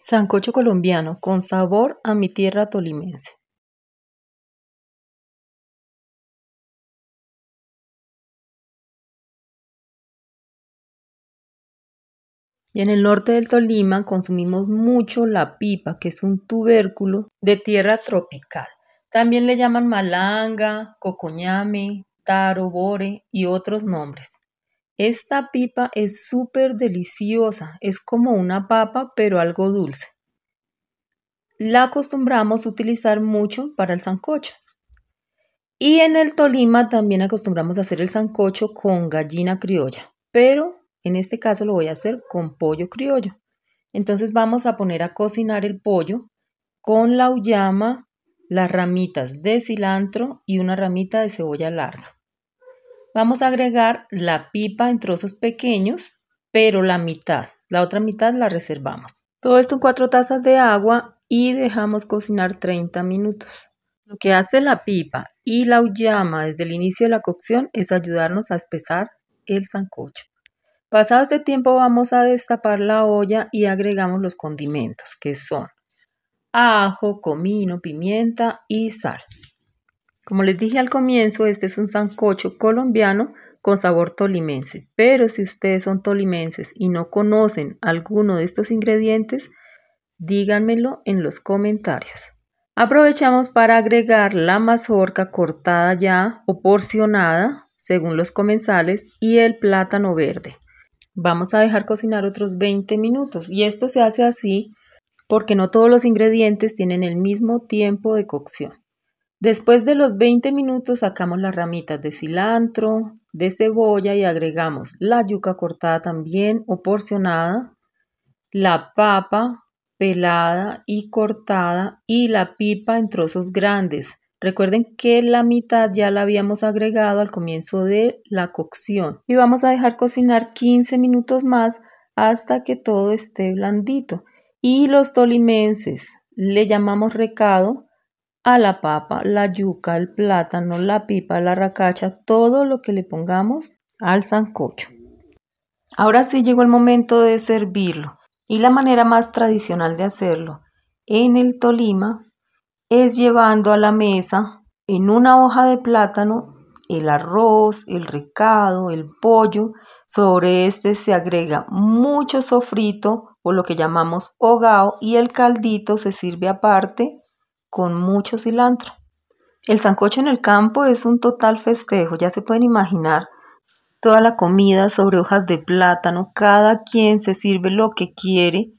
Sancocho colombiano con sabor a mi tierra tolimense. Y en el norte del Tolima consumimos mucho la pipa, que es un tubérculo de tierra tropical. También le llaman malanga, cocoñame, taro, bore y otros nombres. Esta pipa es súper deliciosa, es como una papa pero algo dulce. La acostumbramos utilizar mucho para el sancocho. Y en el Tolima también acostumbramos a hacer el sancocho con gallina criolla, pero en este caso lo voy a hacer con pollo criollo. Entonces vamos a poner a cocinar el pollo con la uyama, las ramitas de cilantro y una ramita de cebolla larga. Vamos a agregar la pipa en trozos pequeños, pero la mitad, la otra mitad la reservamos. Todo esto en 4 tazas de agua y dejamos cocinar 30 minutos. Lo que hace la pipa y la uyama desde el inicio de la cocción es ayudarnos a espesar el sancocho. Pasado este tiempo vamos a destapar la olla y agregamos los condimentos que son ajo, comino, pimienta y sal. Como les dije al comienzo, este es un sancocho colombiano con sabor tolimense. Pero si ustedes son tolimenses y no conocen alguno de estos ingredientes, díganmelo en los comentarios. Aprovechamos para agregar la mazorca cortada ya o porcionada, según los comensales, y el plátano verde. Vamos a dejar cocinar otros 20 minutos y esto se hace así porque no todos los ingredientes tienen el mismo tiempo de cocción. Después de los 20 minutos sacamos las ramitas de cilantro, de cebolla y agregamos la yuca cortada también o porcionada, la papa pelada y cortada y la pipa en trozos grandes. Recuerden que la mitad ya la habíamos agregado al comienzo de la cocción y vamos a dejar cocinar 15 minutos más hasta que todo esté blandito. Y los tolimenses le llamamos recado la papa, la yuca, el plátano, la pipa, la racacha, todo lo que le pongamos al sancocho. Ahora sí llegó el momento de servirlo y la manera más tradicional de hacerlo en el Tolima es llevando a la mesa en una hoja de plátano el arroz, el recado, el pollo. Sobre este se agrega mucho sofrito o lo que llamamos hogao y el caldito se sirve aparte con mucho cilantro. El sancocho en el campo es un total festejo, ya se pueden imaginar toda la comida sobre hojas de plátano, cada quien se sirve lo que quiere,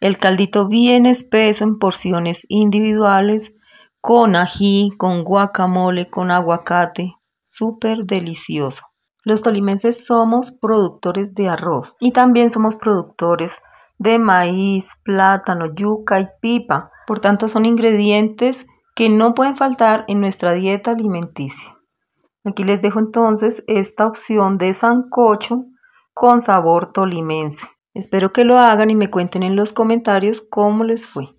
el caldito bien espeso en porciones individuales, con ají, con guacamole, con aguacate, súper delicioso. Los tolimenses somos productores de arroz y también somos productores de maíz, plátano, yuca y pipa. Por tanto, son ingredientes que no pueden faltar en nuestra dieta alimenticia. Aquí les dejo entonces esta opción de sancocho con sabor tolimense. Espero que lo hagan y me cuenten en los comentarios cómo les fue.